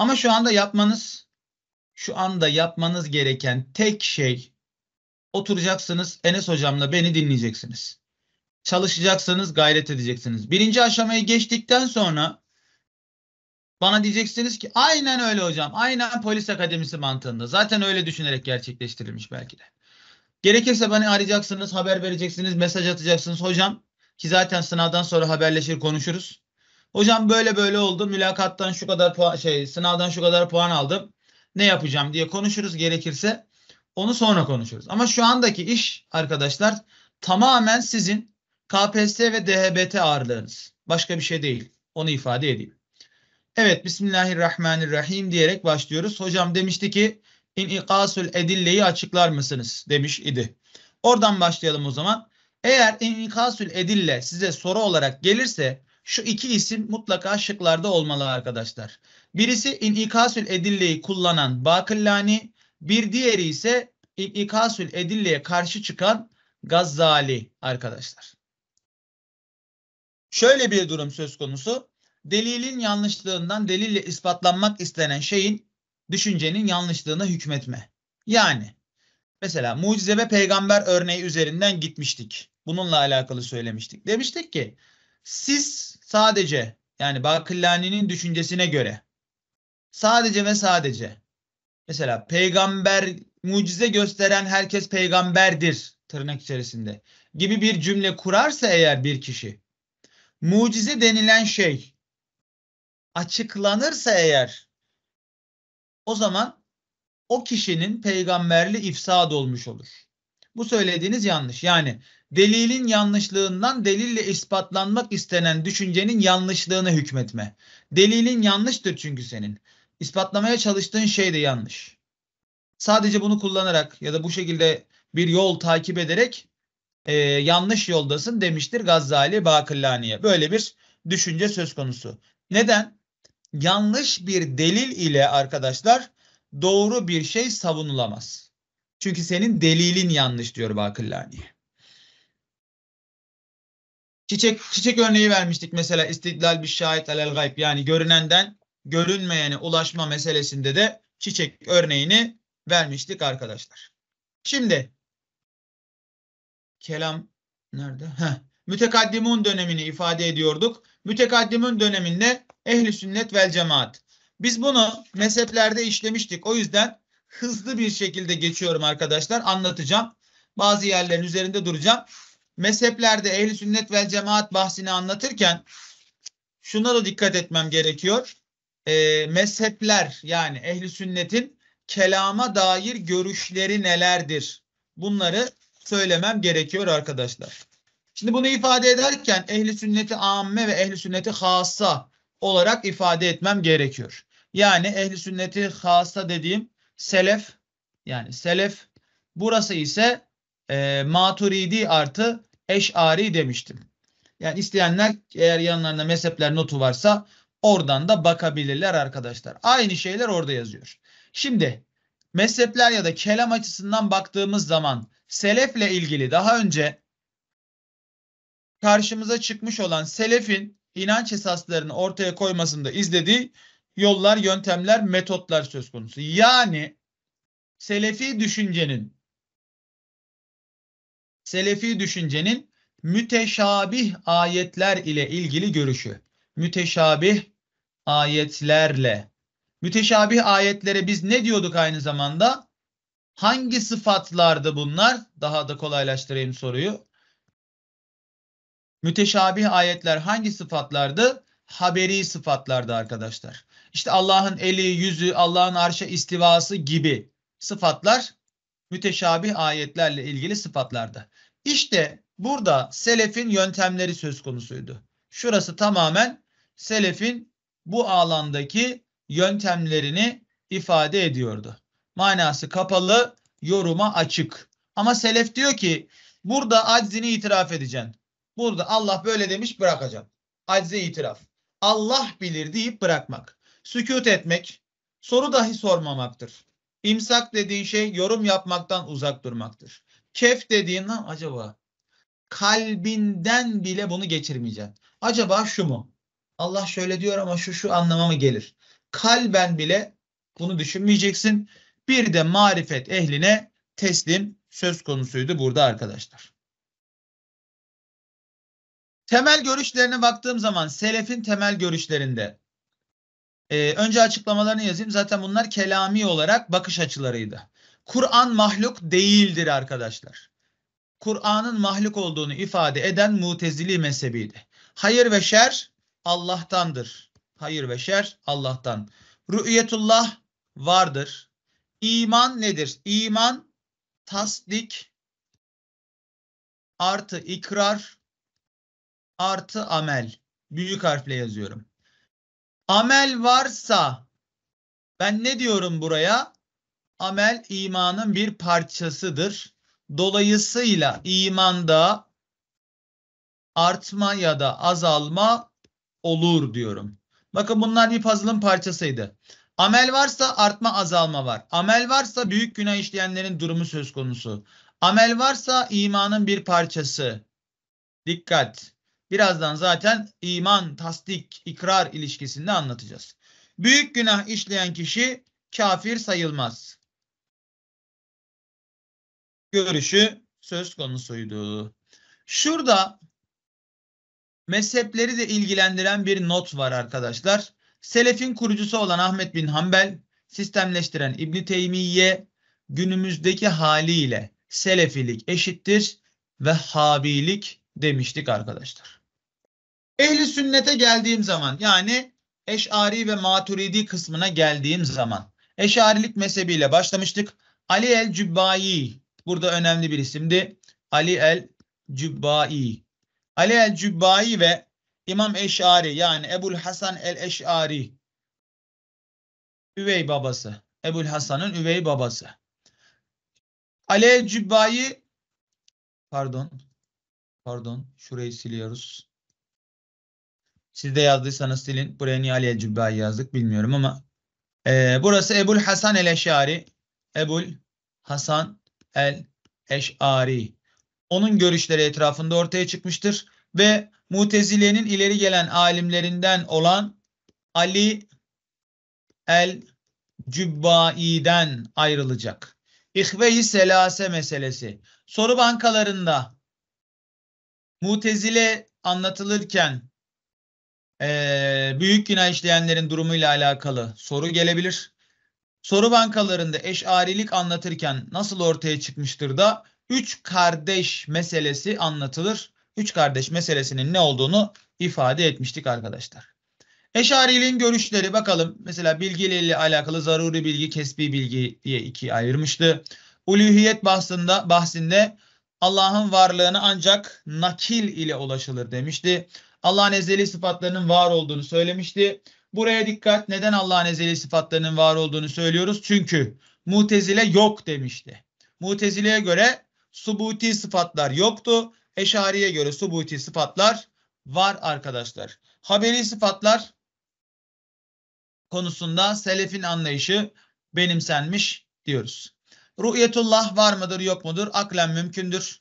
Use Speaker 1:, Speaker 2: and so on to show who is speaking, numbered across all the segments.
Speaker 1: Ama şu anda yapmanız şu anda yapmanız gereken tek şey oturacaksınız Enes hocamla beni dinleyeceksiniz. Çalışacaksınız, gayret edeceksiniz. Birinci aşamayı geçtikten sonra bana diyeceksiniz ki aynen öyle hocam. Aynen polis akademisi mantığında. Zaten öyle düşünerek gerçekleştirilmiş belki de. Gerekirse beni arayacaksınız, haber vereceksiniz, mesaj atacaksınız hocam. Ki zaten sınavdan sonra haberleşir konuşuruz. Hocam böyle böyle oldu. Mülakattan şu kadar puan şey sınavdan şu kadar puan aldım. Ne yapacağım diye konuşuruz gerekirse. Onu sonra konuşuruz. Ama şu andaki iş arkadaşlar tamamen sizin KPSS ve DHBT ağırlığınız. Başka bir şey değil. Onu ifade edeyim. Evet Bismillahirrahmanirrahim diyerek başlıyoruz. Hocam demişti ki İnikasul edilleyi açıklar mısınız demiş idi. Oradan başlayalım o zaman. Eğer inikasül edille size soru olarak gelirse şu iki isim mutlaka şıklarda olmalı arkadaşlar. Birisi inikasül edilleyi kullanan Bakıllani, bir diğeri ise inikasül edilleye karşı çıkan Gazzali arkadaşlar. Şöyle bir durum söz konusu. Delilin yanlışlığından delille ispatlanmak istenen şeyin düşüncenin yanlışlığına hükmetme. Yani mesela mucize ve peygamber örneği üzerinden gitmiştik. Bununla alakalı söylemiştik. Demiştik ki siz sadece yani Bakillani'nin düşüncesine göre sadece ve sadece mesela peygamber mucize gösteren herkes peygamberdir tırnak içerisinde gibi bir cümle kurarsa eğer bir kişi mucize denilen şey açıklanırsa eğer o zaman o kişinin peygamberli ifsad olmuş olur. Bu söylediğiniz yanlış. Yani delilin yanlışlığından delille ispatlanmak istenen düşüncenin yanlışlığını hükmetme. Delilin yanlıştır çünkü senin. İspatlamaya çalıştığın şey de yanlış. Sadece bunu kullanarak ya da bu şekilde bir yol takip ederek e, yanlış yoldasın demiştir Gazali Bakillani'ye. Böyle bir düşünce söz konusu. Neden? Yanlış bir delil ile arkadaşlar doğru bir şey savunulamaz. Çünkü senin delilin yanlış diyor Bakillani. Çiçek çiçek örneği vermiştik mesela istidlal bir şahit alel gayb yani görünenden görünmeyene ulaşma meselesinde de çiçek örneğini vermiştik arkadaşlar. Şimdi kelam nerede? Heh. Mütekaddimun dönemini ifade ediyorduk. Mütekaddimun döneminde ehli sünnet vel cemaat. Biz bunu mezheplerde işlemiştik. O yüzden hızlı bir şekilde geçiyorum arkadaşlar. Anlatacağım. Bazı yerlerin üzerinde duracağım. Mezheplerde ehli sünnet ve cemaat bahsini anlatırken şuna da dikkat etmem gerekiyor. E, mezhepler yani ehli sünnetin kelama dair görüşleri nelerdir? Bunları söylemem gerekiyor arkadaşlar. Şimdi bunu ifade ederken ehli sünneti amme ve ehli sünneti hassa olarak ifade etmem gerekiyor. Yani ehli sünneti hassa dediğim selef yani selef burası ise e, maturidi artı eşari demiştim. Yani isteyenler eğer yanlarında mezhepler notu varsa oradan da bakabilirler arkadaşlar. Aynı şeyler orada yazıyor. Şimdi mezhepler ya da kelam açısından baktığımız zaman selefle ilgili daha önce karşımıza çıkmış olan selefin inanç esaslarını ortaya koymasında izlediği yollar, yöntemler, metotlar söz konusu. Yani selefi düşüncenin selefi düşüncenin müteşabih ayetler ile ilgili görüşü. Müteşabih ayetlerle. Müteşabih ayetlere biz ne diyorduk aynı zamanda? Hangi sıfatlardı bunlar? Daha da kolaylaştırayım soruyu. Müteşabih ayetler hangi sıfatlardı? haberi sıfatlardı arkadaşlar. İşte Allah'ın eli, yüzü, Allah'ın arşa istivası gibi sıfatlar müteşabih ayetlerle ilgili sıfatlarda. İşte burada selefin yöntemleri söz konusuydu. Şurası tamamen selefin bu alandaki yöntemlerini ifade ediyordu. Manası kapalı, yoruma açık. Ama selef diyor ki burada aczini itiraf edeceksin. Burada Allah böyle demiş bırakacağım Acze itiraf. Allah bilir deyip bırakmak. Sükut etmek, soru dahi sormamaktır. İmsak dediğin şey yorum yapmaktan uzak durmaktır. Kef dediğin lan acaba kalbinden bile bunu geçirmeyeceksin. Acaba şu mu? Allah şöyle diyor ama şu şu anlama mı gelir? Kalben bile bunu düşünmeyeceksin. Bir de marifet ehline teslim söz konusuydu burada arkadaşlar. Temel görüşlerine baktığım zaman selefin temel görüşlerinde e, önce açıklamalarını yazayım. Zaten bunlar kelami olarak bakış açılarıydı. Kur'an mahluk değildir arkadaşlar. Kur'an'ın mahluk olduğunu ifade eden mutezili mezhebiydi. Hayır ve şer Allah'tandır. Hayır ve şer Allah'tan. Rü'yetullah vardır. İman nedir? İman tasdik artı ikrar artı amel. Büyük harfle yazıyorum. Amel varsa ben ne diyorum buraya? Amel imanın bir parçasıdır. Dolayısıyla imanda artma ya da azalma olur diyorum. Bakın bunlar bir puzzle'ın parçasıydı. Amel varsa artma azalma var. Amel varsa büyük günah işleyenlerin durumu söz konusu. Amel varsa imanın bir parçası. Dikkat. Birazdan zaten iman, tasdik, ikrar ilişkisinde anlatacağız. Büyük günah işleyen kişi kafir sayılmaz. Görüşü söz konusuydu. Şurada mezhepleri de ilgilendiren bir not var arkadaşlar. Selef'in kurucusu olan Ahmet bin Hanbel, sistemleştiren İbni Teymiye günümüzdeki haliyle Selefilik eşittir ve Habilik demiştik arkadaşlar. Ehli sünnete geldiğim zaman yani Eş'ari ve Maturidi kısmına geldiğim zaman Eş'arilik mezhebiyle başlamıştık. Ali el Cübbayi burada önemli bir isimdi. Ali el Cübbayi. Ali el Cübbayi ve İmam Eş'ari yani Ebul Hasan el Eş'ari üvey babası. Ebul Hasan'ın üvey babası. Ali el Cübbayi pardon pardon şurayı siliyoruz. Siz de yazdıysanız silin. Buraya niye Ali el yazdık bilmiyorum ama. E, burası Ebul Hasan el Eşari. Ebul Hasan el Eşari. Onun görüşleri etrafında ortaya çıkmıştır. Ve Mutezile'nin ileri gelen alimlerinden olan Ali el Cübbai'den ayrılacak. İhve-i Selase meselesi. Soru bankalarında Mutezile anlatılırken e, büyük günah işleyenlerin durumuyla alakalı soru gelebilir. Soru bankalarında eşarilik anlatırken nasıl ortaya çıkmıştır da üç kardeş meselesi anlatılır. Üç kardeş meselesinin ne olduğunu ifade etmiştik arkadaşlar. Eşariliğin görüşleri bakalım. Mesela bilgiyle alakalı zaruri bilgi, kesbi bilgi diye ikiye ayırmıştı. Uluhiyet bahsinde, bahsinde Allah'ın varlığını ancak nakil ile ulaşılır demişti. Allah'ın ezeli sıfatlarının var olduğunu söylemişti. Buraya dikkat neden Allah'ın ezeli sıfatlarının var olduğunu söylüyoruz? Çünkü mutezile yok demişti. Mutezile'ye göre subuti sıfatlar yoktu. Eşari'ye göre subuti sıfatlar var arkadaşlar. Haberi sıfatlar konusunda selefin anlayışı benimsenmiş diyoruz. Ru'yetullah var mıdır yok mudur? Aklen mümkündür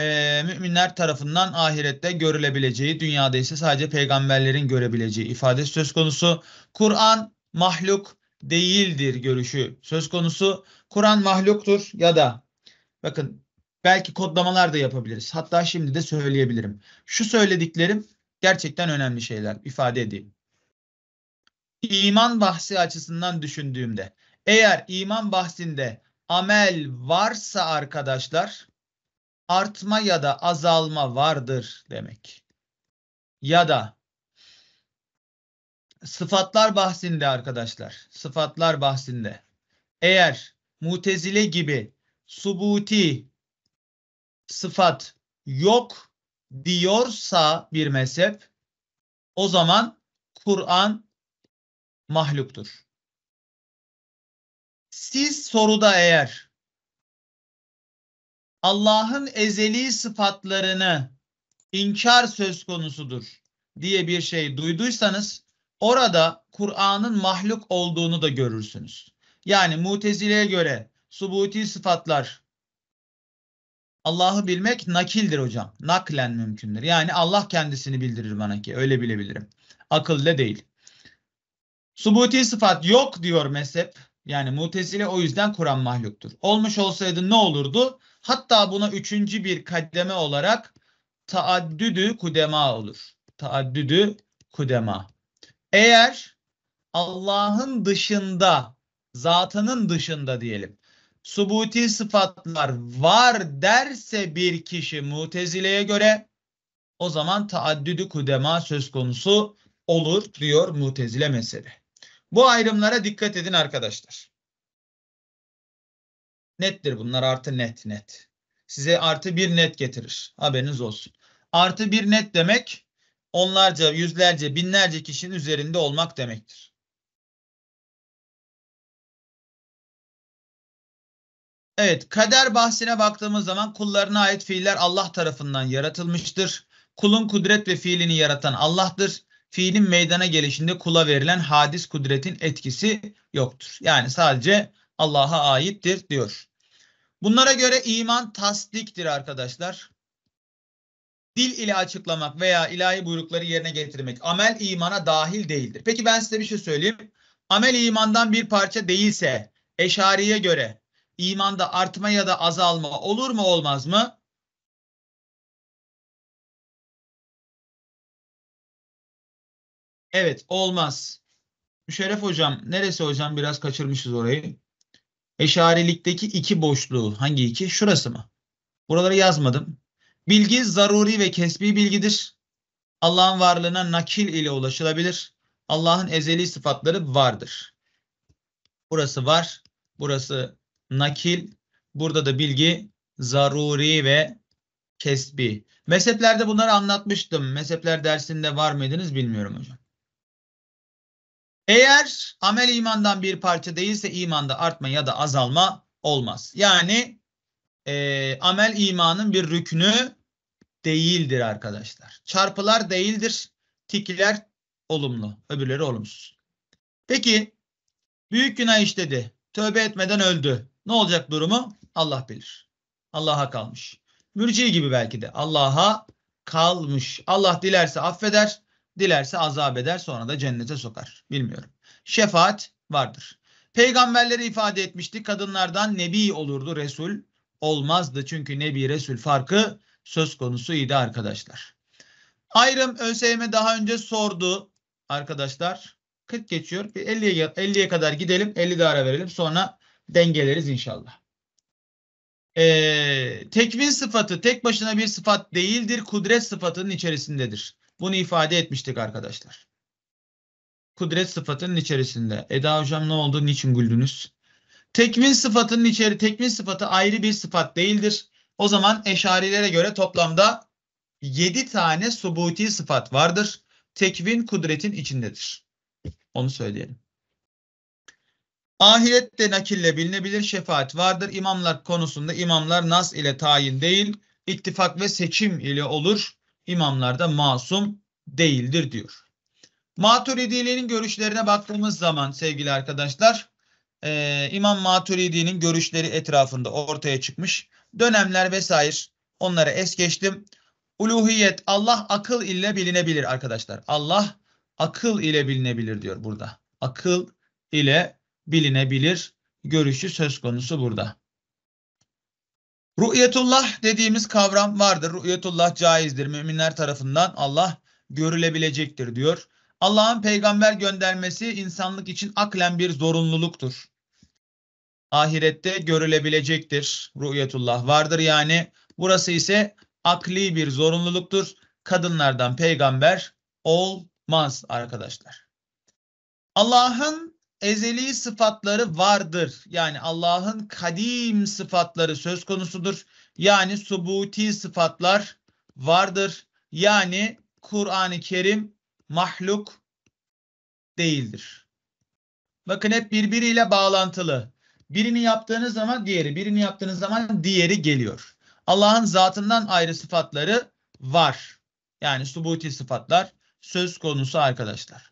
Speaker 1: e, müminler tarafından ahirette görülebileceği, dünyada ise sadece peygamberlerin görebileceği ifadesi söz konusu. Kur'an mahluk değildir görüşü söz konusu. Kur'an mahluktur ya da bakın belki kodlamalar da yapabiliriz. Hatta şimdi de söyleyebilirim. Şu söylediklerim gerçekten önemli şeyler ifade edeyim. İman bahsi açısından düşündüğümde eğer iman bahsinde amel varsa arkadaşlar artma ya da azalma vardır demek. Ya da sıfatlar bahsinde arkadaşlar, sıfatlar bahsinde eğer mutezile gibi subuti sıfat yok diyorsa bir mezhep o zaman Kur'an mahluktur. Siz soruda eğer Allah'ın ezeli sıfatlarını inkar söz konusudur diye bir şey duyduysanız orada Kur'an'ın mahluk olduğunu da görürsünüz. Yani Mutezile'ye göre subuti sıfatlar Allah'ı bilmek nakildir hocam. Naklen mümkündür. Yani Allah kendisini bildirir bana ki öyle bilebilirim. Akılla değil. Subuti sıfat yok diyor mezhep. Yani mutezile o yüzden Kur'an mahluktur. Olmuş olsaydı ne olurdu? Hatta buna üçüncü bir kademe olarak taaddüdü kudema olur. Taaddüdü kudema. Eğer Allah'ın dışında, zatının dışında diyelim, subuti sıfatlar var derse bir kişi mutezileye göre o zaman taaddüdü kudema söz konusu olur diyor mutezile mesele. Bu ayrımlara dikkat edin arkadaşlar. Nettir bunlar artı net net. Size artı bir net getirir. Haberiniz olsun. Artı bir net demek onlarca, yüzlerce, binlerce kişinin üzerinde olmak demektir. Evet, kader bahsine baktığımız zaman kullarına ait fiiller Allah tarafından yaratılmıştır. Kulun kudret ve fiilini yaratan Allah'tır. Fiilin meydana gelişinde kula verilen hadis kudretin etkisi yoktur. Yani sadece Allah'a aittir diyor. Bunlara göre iman tasdiktir arkadaşlar. Dil ile açıklamak veya ilahi buyrukları yerine getirmek. Amel imana dahil değildir. Peki ben size bir şey söyleyeyim. Amel imandan bir parça değilse eşariye göre imanda artma ya da azalma olur mu olmaz mı? Evet olmaz. Müşerref hocam neresi hocam biraz kaçırmışız orayı. Eşarilikteki iki boşluğu hangi iki? Şurası mı? Buraları yazmadım. Bilgi zaruri ve kesbi bilgidir. Allah'ın varlığına nakil ile ulaşılabilir. Allah'ın ezeli sıfatları vardır. Burası var. Burası nakil. Burada da bilgi zaruri ve kesbi. Mezheplerde bunları anlatmıştım. Mezhepler dersinde var mıydınız bilmiyorum hocam. Eğer amel imandan bir parça değilse imanda artma ya da azalma olmaz. Yani e, amel imanın bir rükünü değildir arkadaşlar. Çarpılar değildir. Tikiler olumlu. Öbürleri olumsuz. Peki büyük günah işledi. Tövbe etmeden öldü. Ne olacak durumu? Allah bilir. Allah'a kalmış. Mürci gibi belki de. Allah'a kalmış. Allah dilerse affeder. Dilerse azap eder sonra da cennete sokar. Bilmiyorum. Şefaat vardır. Peygamberleri ifade etmişti. Kadınlardan nebi olurdu, resul olmazdı. Çünkü nebi resul farkı söz konusuydu arkadaşlar. Ayrım ÖSYM daha önce sordu arkadaşlar. 40 geçiyor. 50'ye 50'ye kadar gidelim. 50 de ara verelim. Sonra dengeleriz inşallah. Ee, tekvin sıfatı tek başına bir sıfat değildir. Kudret sıfatının içerisindedir. Bunu ifade etmiştik arkadaşlar. Kudret sıfatının içerisinde. Eda hocam ne oldu? Niçin güldünüz? Tekvin sıfatının içeri tekvin sıfatı ayrı bir sıfat değildir. O zaman eşarilere göre toplamda 7 tane subuti sıfat vardır. Tekvin kudretin içindedir. Onu söyleyelim. Ahirette nakille bilinebilir şefaat vardır. İmamlar konusunda imamlar nas ile tayin değil, ittifak ve seçim ile olur imamlar da masum değildir diyor. Maturidilerin görüşlerine baktığımız zaman sevgili arkadaşlar e, İmam Maturidi'nin görüşleri etrafında ortaya çıkmış. Dönemler vesaire onlara es geçtim. Uluhiyet Allah akıl ile bilinebilir arkadaşlar. Allah akıl ile bilinebilir diyor burada. Akıl ile bilinebilir görüşü söz konusu burada. Ru'yetullah dediğimiz kavram vardır. Ru'yetullah caizdir. Müminler tarafından Allah görülebilecektir diyor. Allah'ın peygamber göndermesi insanlık için aklen bir zorunluluktur. Ahirette görülebilecektir. Ru'yetullah vardır yani. Burası ise akli bir zorunluluktur. Kadınlardan peygamber olmaz arkadaşlar. Allah'ın ezeli sıfatları vardır. Yani Allah'ın kadim sıfatları söz konusudur. Yani subuti sıfatlar vardır. Yani Kur'an-ı Kerim mahluk değildir. Bakın hep birbiriyle bağlantılı. Birini yaptığınız zaman diğeri, birini yaptığınız zaman diğeri geliyor. Allah'ın zatından ayrı sıfatları var. Yani subuti sıfatlar söz konusu arkadaşlar.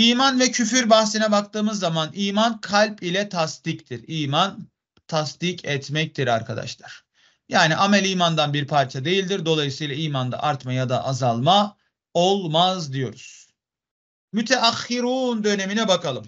Speaker 1: İman ve küfür bahsine baktığımız zaman iman kalp ile tasdiktir. İman tasdik etmektir arkadaşlar. Yani amel imandan bir parça değildir. Dolayısıyla imanda artma ya da azalma olmaz diyoruz. Müteahhirun dönemine bakalım.